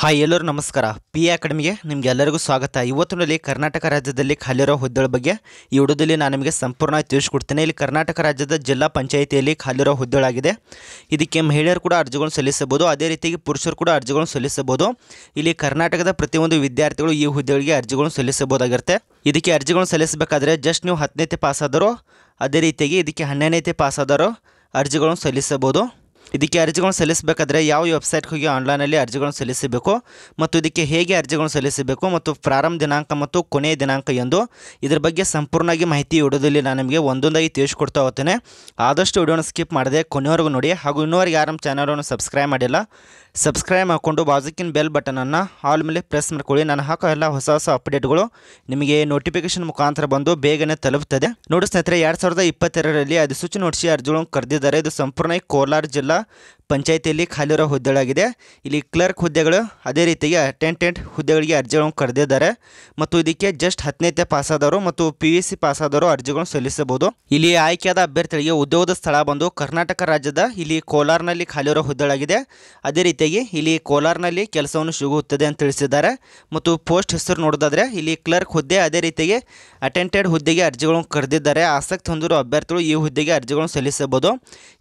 hi ಎಲ್ಲರೂ ನಮಸ್ಕಾರ P A ಅಕಾಡೆಮಿಗೆ ಎಲ್ಲರಿಗೂ ಸ್ವಾಗತ ಇವತ್ತಿನಲ್ಲಿ ಕರ್ನಾಟಕ ರಾಜ್ಯದಲ್ಲಿ ಖಾಲಿರೋ ಹುದ್ದೆಗಳ ಬಗ್ಗೆ ಈ ವಿಡಿಯೋದಲ್ಲಿ ನಾನು ನಿಮಗೆ ಸಂಪೂರ್ಣ ತಿಳಿಸ್ಕೊಡ್ತೇನೆ ಇಲ್ಲಿ ಕರ್ನಾಟಕ ರಾಜ್ಯದ ಜಿಲ್ಲಾ ಪಂಚಾಯಿತಿಯಲ್ಲಿ ಖಾಲಿರೋ ಹುದ್ದೆಗಳಾಗಿದೆ ಇದಕ್ಕೆ ಮಹಿಳೆಯರು ಕೂಡ ಅರ್ಜಿಗಳನ್ನು ಸಲ್ಲಿಸಬಹುದು ಅದೇ ರೀತಿಯಾಗಿ ಪುರುಷರು ಕೂಡ ಅರ್ಜಿಗಳನ್ನು ಸಲ್ಲಿಸಬಹುದು ಇಲ್ಲಿ ಕರ್ನಾಟಕದ ಪ್ರತಿಯೊಂದು ವಿದ್ಯಾರ್ಥಿಗಳು ಈ ಹುದ್ದೆಗಳಿಗೆ ಅರ್ಜಿಗಳನ್ನು ಸಲ್ಲಿಸಬಹುದಾಗಿರುತ್ತೆ ಇದಕ್ಕೆ ಅರ್ಜಿಗಳನ್ನು ಸಲ್ಲಿಸಬೇಕಾದ್ರೆ ಜಸ್ಟ್ ನೀವು ಪಾಸ್ ಪಾಸಾದರೂ ಅದೇ ರೀತಿಯಾಗಿ ಇದಕ್ಕೆ ಪಾಸ್ ಪಾಸಾದರೂ ಅರ್ಜಿಗಳನ್ನು ಸಲ್ಲಿಸಬಹುದು ಇದಕ್ಕೆ ಅರ್ಜಿಗಳನ್ನು ಸಲ್ಲಿಸಬೇಕಾದ್ರೆ ಯಾವ ವೆಬ್ಸೈಟ್ಗೆ ಹೋಗಿ ಆನ್ಲೈನಲ್ಲಿ ಅರ್ಜಿಗಳನ್ನು ಸಲ್ಲಿಸಬೇಕು ಮತ್ತು ಇದಕ್ಕೆ ಹೇಗೆ ಅರ್ಜಿಗಳನ್ನು ಸಲ್ಲಿಸಬೇಕು ಮತ್ತು ಪ್ರಾರಂಭ ದಿನಾಂಕ ಮತ್ತು ಕೊನೆಯ ದಿನಾಂಕ ಎಂದು ಇದರ ಬಗ್ಗೆ ಸಂಪೂರ್ಣವಾಗಿ ಮಾಹಿತಿ ವಿಡಿಯೋದಲ್ಲಿ ನಾನು ನಿಮಗೆ ಒಂದೊಂದಾಗಿ ತಿಳಿಸ್ಕೊಡ್ತಾ ಹೋಗ್ತೇನೆ ಆದಷ್ಟು ವಿಡಿಯೋನ ಸ್ಕಿಪ್ ಮಾಡಿದೆ ಕೊನೆಯವರೆಗೂ ನೋಡಿ ಹಾಗೂ ಇನ್ನೂವರೆಗೆ ಯಾರು ನಮ್ಮ ಚಾನಲನ್ನು ಸಬ್ಸ್ಕ್ರೈಬ್ ಮಾಡಿಲ್ಲ ಸಬ್ಸ್ಕ್ರೈಬ್ ಮಾಡಿಕೊಂಡು ಬಾಜುಕಿನ ಬೆಲ್ ಬಟನನ್ನು ಆಲ್ ಮೇಲೆ ಪ್ರೆಸ್ ಮಾಡ್ಕೊಳ್ಳಿ ನಾನು ಹಾಕೋ ಎಲ್ಲ ಹೊಸ ಹೊಸ ಅಪ್ಡೇಟ್ಗಳು ನಿಮಗೆ ನೋಟಿಫಿಕೇಶನ್ ಮುಖಾಂತರ ಬಂದು ಬೇಗನೆ ತಲುಪುತ್ತದೆ ನೋಡಿ ಸ್ನೇಹಿತರೆ ಎರಡು ಸಾವಿರದ ಇಪ್ಪತ್ತೆರಡರಲ್ಲಿ ಅಧಿಸೂಚನೆ ನೋಡಿಸಿ ಅರ್ಜಿಗಳನ್ನು ಕರೆದಿದ್ದಾರೆ ಇದು ಸಂಪೂರ್ಣ ಕೋಲಾರ ಜಿಲ್ಲಾ ಪಂಚಾಯಿತಿಯಲ್ಲಿ ಖಾಲಿರೋ ಹುದ್ದೆಗಳಾಗಿದೆ ಇಲ್ಲಿ ಕ್ಲರ್ಕ್ ಹುದ್ದೆಗಳು ಅದೇ ರೀತಿಯಾಗಿ ಅಟೆಂಟೆಂಟ್ ಹುದ್ದೆಗಳಿಗೆ ಅರ್ಜಿಗಳನ್ನು ಕರೆದಿದ್ದಾರೆ ಮತ್ತು ಇದಕ್ಕೆ ಜಸ್ಟ್ ಹತ್ತನೇತೆ ಪಾಸಾದವರು ಮತ್ತು ಪಿ ಯು ಸಿ ಪಾಸಾದವರು ಅರ್ಜಿಗಳನ್ನು ಸಲ್ಲಿಸಬಹುದು ಇಲ್ಲಿ ಆಯ್ಕೆಯಾದ ಅಭ್ಯರ್ಥಿಗಳಿಗೆ ಉದ್ಯೋಗದ ಸ್ಥಳ ಬಂದು ಕರ್ನಾಟಕ ರಾಜ್ಯದ ಇಲ್ಲಿ ಕೋಲಾರ್ನಲ್ಲಿ ಖಾಲಿರೋ ಹುದ್ದೆಗಳಾಗಿದೆ ಅದೇ ರೀತಿಯಾಗಿ ಇಲ್ಲಿ ಕೋಲಾರ್ನಲ್ಲಿ ಕೆಲಸವನ್ನು ಸಿಗುತ್ತದೆ ಅಂತ ತಿಳಿಸಿದ್ದಾರೆ ಮತ್ತು ಪೋಸ್ಟ್ ಹೆಸರು ನೋಡೋದಾದರೆ ಇಲ್ಲಿ ಕ್ಲರ್ಕ್ ಹುದ್ದೆ ಅದೇ ರೀತಿಯಾಗಿ ಅಟೆಂಡೆಂಟ್ ಹುದ್ದೆಗೆ ಅರ್ಜಿಗಳನ್ನು ಕರೆದಿದ್ದಾರೆ ಆಸಕ್ತಿ ಹೊಂದಿರುವ ಅಭ್ಯರ್ಥಿಗಳು ಈ ಹುದ್ದೆಗೆ ಅರ್ಜಿಗಳನ್ನು ಸಲ್ಲಿಸಬಹುದು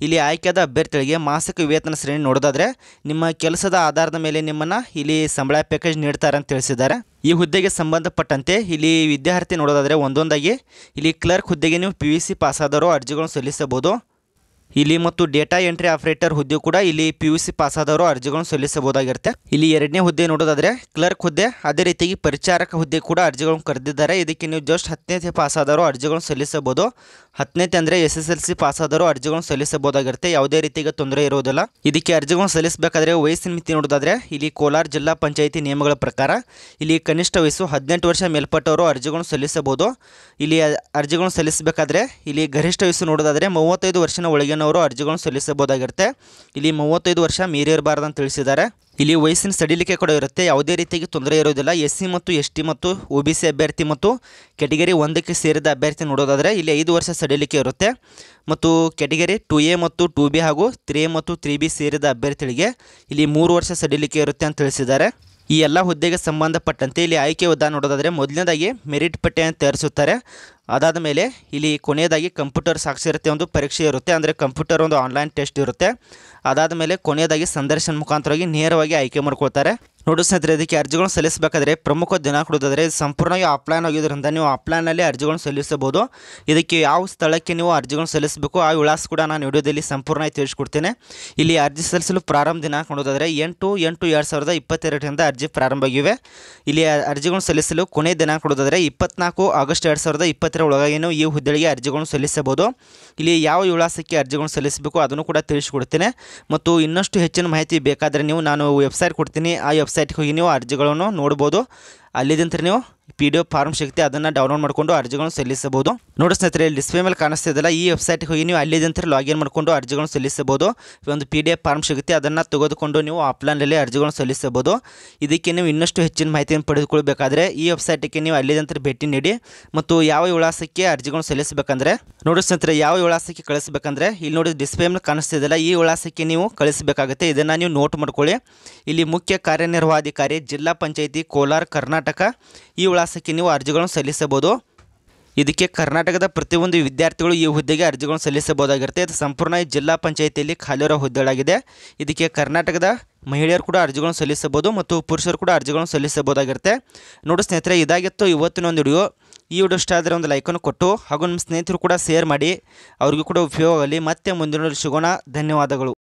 ಇಲ್ಲಿ ಆಯ್ಕೆಯಾದ ಅಭ್ಯರ್ಥಿಗಳಿಗೆ ಮಾಸಿಕ ವೇತನ ಶ್ರೇಣಿ ನೋಡೋದಾದರೆ ನಿಮ್ಮ ಕೆಲಸದ ಆಧಾರದ ಮೇಲೆ ನಿಮ್ಮನ್ನು ಇಲ್ಲಿ ಸಂಬಳ ಪ್ಯಾಕೇಜ್ ನೀಡ್ತಾರೆ ಅಂತ ತಿಳಿಸಿದ್ದಾರೆ ಈ ಹುದ್ದೆಗೆ ಸಂಬಂಧಪಟ್ಟಂತೆ ಇಲ್ಲಿ ವಿದ್ಯಾರ್ಥಿ ನೋಡೋದಾದರೆ ಒಂದೊಂದಾಗಿ ಇಲ್ಲಿ ಕ್ಲರ್ಕ್ ಹುದ್ದೆಗೆ ನೀವು ಪಿ ಯು ಸಿ ಪಾಸಾದವರು ಅರ್ಜಿಗಳನ್ನು ಸಲ್ಲಿಸಬಹುದು ಇಲ್ಲಿ ಮತ್ತು ಡೇಟಾ ಎಂಟ್ರಿ ಆಪರೇಟರ್ ಹುದ್ದೆ ಕೂಡ ಇಲ್ಲಿ ಪಿ ಯು ಸಿ ಪಾಸಾದವರು ಅರ್ಜಿಗಳನ್ನು ಸಲ್ಲಿಸಬಹುದಾಗಿರುತ್ತೆ ಇಲ್ಲಿ ಎರಡನೇ ಹುದ್ದೆ ನೋಡೋದಾದ್ರೆ ಕ್ಲರ್ಕ್ ಹುದ್ದೆ ಅದೇ ರೀತಿಯಾಗಿ ಪರಿಚಾರಕ ಹುದ್ದೆ ಕೂಡ ಅರ್ಜಿಗಳನ್ನು ಕರೆದಿದ್ದಾರೆ ಇದಕ್ಕೆ ನೀವು ಜಸ್ಟ್ ಹತ್ತನೇ ಪಾಸಾದವರು ಅರ್ಜಿಗಳನ್ನು ಸಲ್ಲಿಸಬಹುದು ಹತ್ತನೇ ಅಂದ್ರೆ ಎಸ್ ಎಸ್ ಎಲ್ ಸಿ ಪಾಸಾದವರು ಅರ್ಜಿಗಳನ್ನು ಸಲ್ಲಿಸಬಹುದಾಗಿರುತ್ತೆ ಯಾವುದೇ ರೀತಿಯ ತೊಂದರೆ ಇರುವುದಿಲ್ಲ ಇದಕ್ಕೆ ಅರ್ಜಿಗಳನ್ನು ಸಲ್ಲಿಸಬೇಕಾದ್ರೆ ವಯಸ್ಸಿನ ಮಿತಿ ನೋಡೋದಾದ್ರೆ ಇಲ್ಲಿ ಕೋಲಾರ ಜಿಲ್ಲಾ ಪಂಚಾಯಿತಿ ನಿಯಮಗಳ ಪ್ರಕಾರ ಇಲ್ಲಿ ಕನಿಷ್ಠ ವಯಸ್ಸು ಹದಿನೆಂಟು ವರ್ಷ ಮೇಲ್ಪಟ್ಟವರು ಅರ್ಜಿಗಳನ್ನು ಸಲ್ಲಿಸಬಹುದು ಇಲ್ಲಿ ಅರ್ಜಿಗಳನ್ನು ಸಲ್ಲಿಸಬೇಕಾದ್ರೆ ಇಲ್ಲಿ ಗರಿಷ್ಠ ವಯಸ್ಸು ನೋಡೋದಾದ್ರೆ ಮೂವತ್ತೈದು ವರ್ಷದ ಒಳಗೆ ಅವರು ಅರ್ಜಿಗಳನ್ನು ಸಲ್ಲಿಸಬಹುದಾಗಿರುತ್ತೆ ಇಲ್ಲಿ ಮೂವತ್ತೈದು ವರ್ಷ ಮೀರಿರಬಾರ್ದು ಅಂತ ತಿಳಿಸಿದ್ದಾರೆ ಇಲ್ಲಿ ವಯಸ್ಸಿನ ಸಡಿಲಿಕೆ ಕೂಡ ಇರುತ್ತೆ ಯಾವುದೇ ರೀತಿಯಾಗಿ ತೊಂದರೆ ಇರೋದಿಲ್ಲ ಎಸ್ ಸಿ ಮತ್ತು ಎಸ್ ಟಿ ಮತ್ತು ಒ ಬಿ ಸಿ ಅಭ್ಯರ್ಥಿ ಮತ್ತು ಕೆಟಗರಿ ಒಂದಕ್ಕೆ ಸೇರಿದ ಅಭ್ಯರ್ಥಿ ನೋಡೋದಾದರೆ ಇಲ್ಲಿ ಐದು ವರ್ಷ ಸಡಿಲಿಕೆ ಇರುತ್ತೆ ಮತ್ತು ಕೆಟಗರಿ ಟು ಎ ಮತ್ತು ಟೂ ಬಿ ಹಾಗೂ ತ್ರೀ ಎ ಮತ್ತು ತ್ರೀ ಬಿ ಸೇರಿದ ಅಭ್ಯರ್ಥಿಗಳಿಗೆ ಇಲ್ಲಿ ಮೂರು ವರ್ಷ ಸಡಿಲಿಕೆ ಇರುತ್ತೆ ಅಂತ ತಿಳಿಸಿದ್ದಾರೆ ಈ ಎಲ್ಲ ಹುದ್ದೆಗೆ ಸಂಬಂಧಪಟ್ಟಂತೆ ಇಲ್ಲಿ ಆಯ್ಕೆ ಉದ್ದ ನೋಡೋದಾದರೆ ಮೊದಲನೇದಾಗಿ ಮೆರಿಟ್ ಪಟ್ಟಿಯನ್ನು ತಯಾರಿಸುತ್ತಾರೆ ಅದಾದ ಮೇಲೆ ಇಲ್ಲಿ ಕೊನೆಯದಾಗಿ ಕಂಪ್ಯೂಟರ್ ಸಾಕ್ಷರತೆ ಒಂದು ಪರೀಕ್ಷೆ ಇರುತ್ತೆ ಅಂದರೆ ಕಂಪ್ಯೂಟರ್ ಒಂದು ಆನ್ಲೈನ್ ಟೆಸ್ಟ್ ಇರುತ್ತೆ ಅದಾದ ಮೇಲೆ ಕೊನೆಯದಾಗಿ ಸಂದರ್ಶನ ಮುಖಾಂತರವಾಗಿ ನೇರವಾಗಿ ಆಯ್ಕೆ ಮಾಡ್ಕೊಳ್ತಾರೆ ನೋಡಿ ಸ್ನೇಹಿತರೆ ಇದಕ್ಕೆ ಅರ್ಜಿಗಳನ್ನು ಸಲ್ಲಿಸಬೇಕಾದ್ರೆ ಪ್ರಮುಖ ಕೊಡೋದಾದರೆ ಸಂಪೂರ್ಣವಾಗಿ ಆಫ್ಲೈನ್ ಆಗಿದ್ದರಿಂದ ನೀವು ಆಫ್ಲೈನಲ್ಲಿ ಅರ್ಜಿಗಳನ್ನು ಸಲ್ಲಿಸಬಹುದು ಇದಕ್ಕೆ ಯಾವ ಸ್ಥಳಕ್ಕೆ ನೀವು ಅರ್ಜಿಗಳನ್ನು ಸಲ್ಲಿಸಬೇಕು ಆ ವಿಳಾಸ ಕೂಡ ನಾನು ವಿಡಿಯೋದಲ್ಲಿ ಸಂಪೂರ್ಣವಾಗಿ ತಿಳಿಸ್ಕೊಡ್ತೇನೆ ಇಲ್ಲಿ ಅರ್ಜಿ ಸಲ್ಲಿಸಲು ಪ್ರಾರಂಭ ದಿನಾಂಕ ನೋಡೋದಾದರೆ ಎಂಟು ಎಂಟು ಎರಡು ಸಾವಿರದ ಇಪ್ಪತ್ತೆರಡರಿಂದ ಅರ್ಜಿ ಪ್ರಾರಂಭ ಇಲ್ಲಿ ಅರ್ಜಿಗಳನ್ನು ಸಲ್ಲಿಸಲು ಕೊನೆ ದಿನಾಂಕ ನೋಡೋದಾದರೆ ಇಪ್ಪತ್ನಾಲ್ಕು ಆಗಸ್ಟ್ ಎರಡು ಸಾವಿರದ ಇಪ್ಪತ್ತರ ಒಳಗಾಗಿ ನೀವು ಈ ಹುದ್ದೆಗಳಿಗೆ ಅರ್ಜಿಗಳನ್ನು ಸಲ್ಲಿಸಬಹುದು ಇಲ್ಲಿ ಯಾವ ವಿಳಾಸಕ್ಕೆ ಅರ್ಜಿಗಳನ್ನು ಸಲ್ಲಿಸಬೇಕು ಅದನ್ನು ಕೂಡ ತಿಳಿಸ್ಕೊಡ್ತೇನೆ ಮತ್ತು ಇನ್ನಷ್ಟು ಹೆಚ್ಚಿನ ಮಾಹಿತಿ ಬೇಕಾದರೆ ನೀವು ನಾನು ವೆಬ್ಸೈಟ್ ಕೊಡ್ತೀನಿ ಆ ವೆಬ್ಸೈಟ್ಗೆ ಹೋಗಿ ನೀವು ಅರ್ಜಿಗಳನ್ನು ನೋಡ್ಬೋದು ಅಲ್ಲಿದ್ದಂತ ನೀವು ಪಿ ಡಿ ಎಫ್ ಫಾರ್ಮ್ ಸಿಗುತ್ತೆ ಅದನ್ನು ಡೌನ್ಲೋಡ್ ಮಾಡಿಕೊಂಡು ಅರ್ಜಿಗಳನ್ನು ಸಲ್ಲಿಸಬಹುದು ನೋಡಿ ಸ್ನೇಹಿತರೆ ಡಿಸ್ಪ್ಲೇ ಮೇಲೆ ಕಾಣಿಸ್ತಿದೆಲ್ಲ ಈ ವೆಬ್ಸೈಟ್ಗೆ ಹೋಗಿ ನೀವು ಅಲ್ಲಿದ್ದಂತರ ಲಾಗಿನ್ ಮಾಡಿಕೊಂಡು ಅರ್ಜಿಗಳನ್ನು ಸಲ್ಲಿಸಬಹುದು ಒಂದು ಪಿ ಡಿ ಎಫ್ ಫಾರ್ಮ್ ಸಿಗುತ್ತೆ ಅದನ್ನು ತೆಗೆದುಕೊಂಡು ನೀವು ಆಫ್ಲೈನಲ್ಲಿ ಅರ್ಜಿಗಳನ್ನು ಸಲ್ಲಿಸಬಹುದು ಇದಕ್ಕೆ ನೀವು ಇನ್ನಷ್ಟು ಹೆಚ್ಚಿನ ಮಾಹಿತಿಯನ್ನು ಪಡೆದುಕೊಳ್ಬೇಕಾದ್ರೆ ಈ ವೆಬ್ಸೈಟ್ಗೆ ನೀವು ಅಲ್ಲಿದ್ದಂತರ ಭೇಟಿ ನೀಡಿ ಮತ್ತು ಯಾವ ವಿಳಾಸಕ್ಕೆ ಅರ್ಜಿಗಳನ್ನು ಸಲ್ಲಿಸಬೇಕಂದ್ರೆ ನೋಡಿ ಸ್ನೇಹಿತರೆ ಯಾವ ವಿಳಾಸಕ್ಕೆ ಕಳಿಸಬೇಕಂದ್ರೆ ಇಲ್ಲಿ ನೋಡಿ ಡಿಸ್ಪ್ಲೇ ಮೇಲೆ ಕಾಣಿಸ್ತಿದೆಲ್ಲ ಈ ವಿಳಾಸಕ್ಕೆ ನೀವು ಕಳಿಸಬೇಕಾಗುತ್ತೆ ಇದನ್ನು ನೀವು ನೋಟ್ ಮಾಡ್ಕೊಳ್ಳಿ ಇಲ್ಲಿ ಮುಖ್ಯ ಕಾರ್ಯನಿರ್ವಹಾಧಿಕಾರಿ ಜಿಲ್ಲಾ ಪಂಚಾಯಿತಿ ಕೋಲಾರ ಕರ್ನಾಟಕ ಈ ವಿಲಾಸಕ್ಕೆ ನೀವು ಅರ್ಜಿಗಳನ್ನು ಸಲ್ಲಿಸಬಹುದು ಇದಕ್ಕೆ ಕರ್ನಾಟಕದ ಪ್ರತಿಯೊಂದು ವಿದ್ಯಾರ್ಥಿಗಳು ಈ ಹುದ್ದೆಗೆ ಅರ್ಜಿಗಳನ್ನು ಸಲ್ಲಿಸಬಹುದಾಗಿರುತ್ತೆ ಇದು ಸಂಪೂರ್ಣ ಜಿಲ್ಲಾ ಪಂಚಾಯಿತಿಯಲ್ಲಿ ಖಾಲಿರೋ ಹುದ್ದೆಗಳಾಗಿದೆ ಇದಕ್ಕೆ ಕರ್ನಾಟಕದ ಮಹಿಳೆಯರು ಕೂಡ ಅರ್ಜಿಗಳನ್ನು ಸಲ್ಲಿಸಬಹುದು ಮತ್ತು ಪುರುಷರು ಕೂಡ ಅರ್ಜಿಗಳನ್ನು ಸಲ್ಲಿಸಬಹುದಾಗಿರುತ್ತೆ ನೋಡಿ ಸ್ನೇಹಿತರೆ ಇದಾಗಿತ್ತು ಇವತ್ತಿನ ಒಂದು ವಿಡಿಯೋ ಈ ವಿಡಿಯೋ ಇಷ್ಟ ಆದರೆ ಒಂದು ಲೈಕನ್ನು ಕೊಟ್ಟು ಹಾಗೂ ನಿಮ್ಮ ಸ್ನೇಹಿತರು ಕೂಡ ಶೇರ್ ಮಾಡಿ ಅವ್ರಿಗೂ ಕೂಡ ಉಪಯೋಗ ಆಗಲಿ ಮತ್ತೆ ಮುಂದಿನ ಸಿಗೋಣ ಧನ್ಯವಾದಗಳು